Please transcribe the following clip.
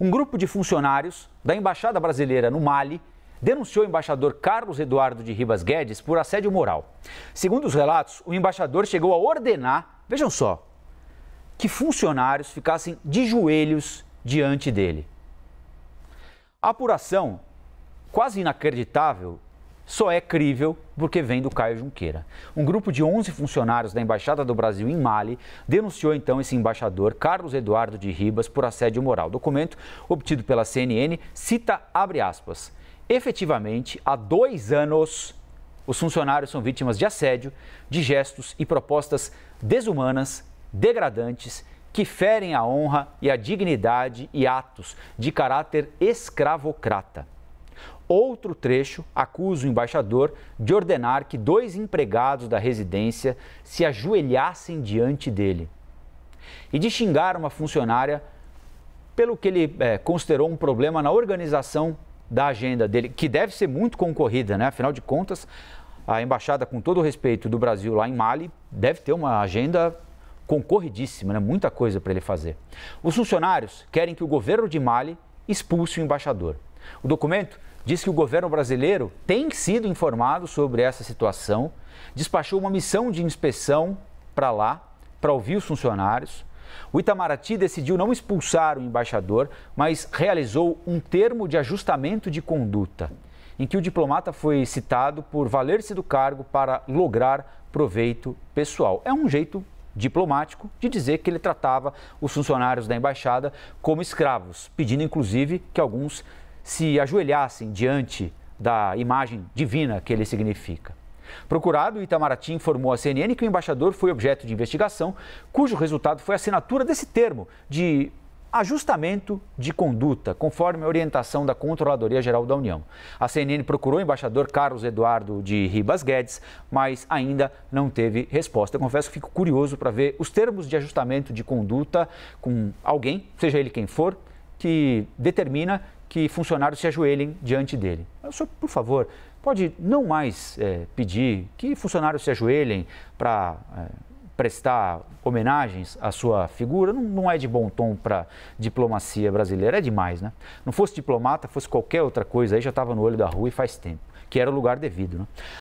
Um grupo de funcionários da Embaixada Brasileira no Mali denunciou o embaixador Carlos Eduardo de Ribas Guedes por assédio moral. Segundo os relatos, o embaixador chegou a ordenar, vejam só, que funcionários ficassem de joelhos diante dele. A apuração quase inacreditável só é crível porque vem do Caio Junqueira. Um grupo de 11 funcionários da Embaixada do Brasil em Mali denunciou então esse embaixador, Carlos Eduardo de Ribas, por assédio moral. O documento, obtido pela CNN, cita, abre aspas, efetivamente, há dois anos, os funcionários são vítimas de assédio, de gestos e propostas desumanas, degradantes, que ferem a honra e a dignidade e atos de caráter escravocrata. Outro trecho acusa o embaixador de ordenar que dois empregados da residência se ajoelhassem diante dele e de xingar uma funcionária pelo que ele é, considerou um problema na organização da agenda dele, que deve ser muito concorrida, né? Afinal de contas, a embaixada, com todo o respeito do Brasil lá em Mali, deve ter uma agenda concorridíssima, né? muita coisa para ele fazer. Os funcionários querem que o governo de Mali expulse o embaixador. O documento diz que o governo brasileiro tem sido informado sobre essa situação, despachou uma missão de inspeção para lá, para ouvir os funcionários. O Itamaraty decidiu não expulsar o embaixador, mas realizou um termo de ajustamento de conduta, em que o diplomata foi citado por valer-se do cargo para lograr proveito pessoal. É um jeito diplomático de dizer que ele tratava os funcionários da embaixada como escravos, pedindo inclusive que alguns se ajoelhassem diante da imagem divina que ele significa. Procurado, Itamaraty informou à CNN que o embaixador foi objeto de investigação, cujo resultado foi a assinatura desse termo de ajustamento de conduta, conforme a orientação da Controladoria Geral da União. A CNN procurou o embaixador Carlos Eduardo de Ribas Guedes, mas ainda não teve resposta. Eu confesso que fico curioso para ver os termos de ajustamento de conduta com alguém, seja ele quem for, que determina que funcionários se ajoelhem diante dele. O ah, senhor, por favor, pode não mais é, pedir que funcionários se ajoelhem para é, eh, prestar homenagens à sua figura? Não, não é de bom tom para diplomacia brasileira, é demais, né? Não fosse diplomata, fosse qualquer outra coisa, aí já estava no olho da rua e faz tempo, que era o lugar devido. Né?